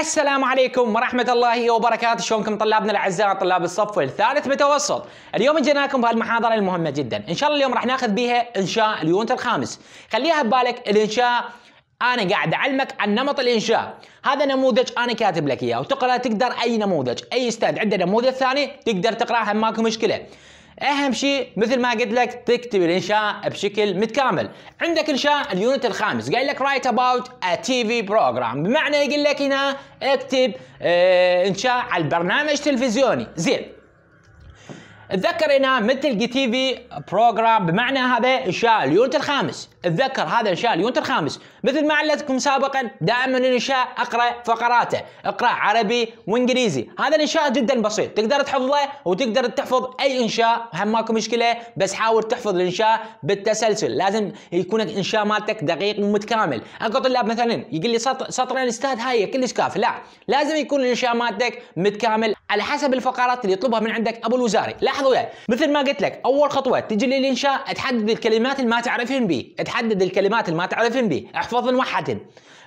السلام عليكم ورحمة الله وبركاته شلونكم طلابنا الأعزاء طلاب الصف الثالث متوسط اليوم جيناكم بهالمحاضرة المهمة جدا إن شاء الله اليوم راح ناخذ بها إنشاء اليونت الخامس خليها ببالك الإنشاء انا قاعد اعلمك عن نمط الانشاء هذا نموذج انا كاتب لك اياه وتقرا تقدر اي نموذج اي استاذ عنده نموذج ثاني تقدر تقرأها ماكو مشكله اهم شيء مثل ما قلت لك تكتب الانشاء بشكل متكامل عندك انشاء اليونت الخامس قال لك رايت اباوت ا تي في بروجرام بمعنى يقول لك هنا اكتب آه، انشاء على البرنامج تلفزيوني زين تذكر هنا مثل جي تي في بروجرام بمعنى هذا انشاء اليونت الخامس تذكر هذا انشاء اليونت الخامس مثل ما علمتكم سابقا دائما الانشاء اقرا فقراته اقرا عربي وانجليزي هذا الانشاء جدا بسيط تقدر تحفظه وتقدر تحفظ اي انشاء هم ماكو مشكله بس حاول تحفظ الانشاء بالتسلسل لازم يكون الانشاء مالتك دقيق ومتكامل اكو طلاب مثلا يقول لي سطرين استاذ هاي كلش كافي لا لازم يكون الانشاء مالتك متكامل على حسب الفقرات اللي يطلبها من عندك ابو الوزاري لاحظوا يعني مثل ما قلت لك اول خطوه تجي للانشاء تحدد الكلمات اللي ما تعرفين به تحدد الكلمات اللي ما تعرفين به احفظن وحدهن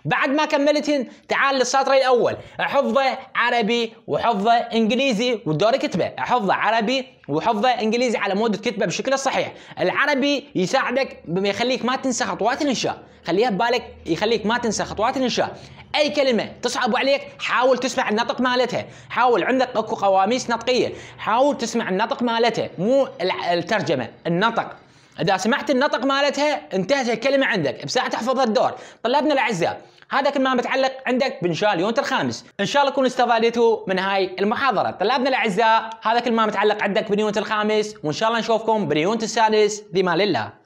بعد ما كملتهن تعال للسطر الاول حفظه عربي وحفظه انجليزي والدور كتبه حفظه عربي وحفظه انجليزي على مود تكتبه بالشكل الصحيح العربي يساعدك بما يخليك ما تنسى خطوات الانشاء خليها ببالك يخليك ما تنسى خطوات الانشاء اي كلمه تصعب عليك حاول تسمع النطق مالتها حاول عندك اكو قواميس نطقيه حاول تسمع النطق مالتها مو الترجمه النطق اذا سمعت النطق مالتها انتهت الكلمه عندك بساعه تحفظ الدور طلابنا الاعزاء هذا كل ما متعلق عندك بانشاء اليونت الخامس ان شاء الله تكونوا استفادتوا من هاي المحاضره طلابنا الاعزاء هذا كل ما متعلق عندك باليونت الخامس وان شاء الله نشوفكم باليونت السادس بما لله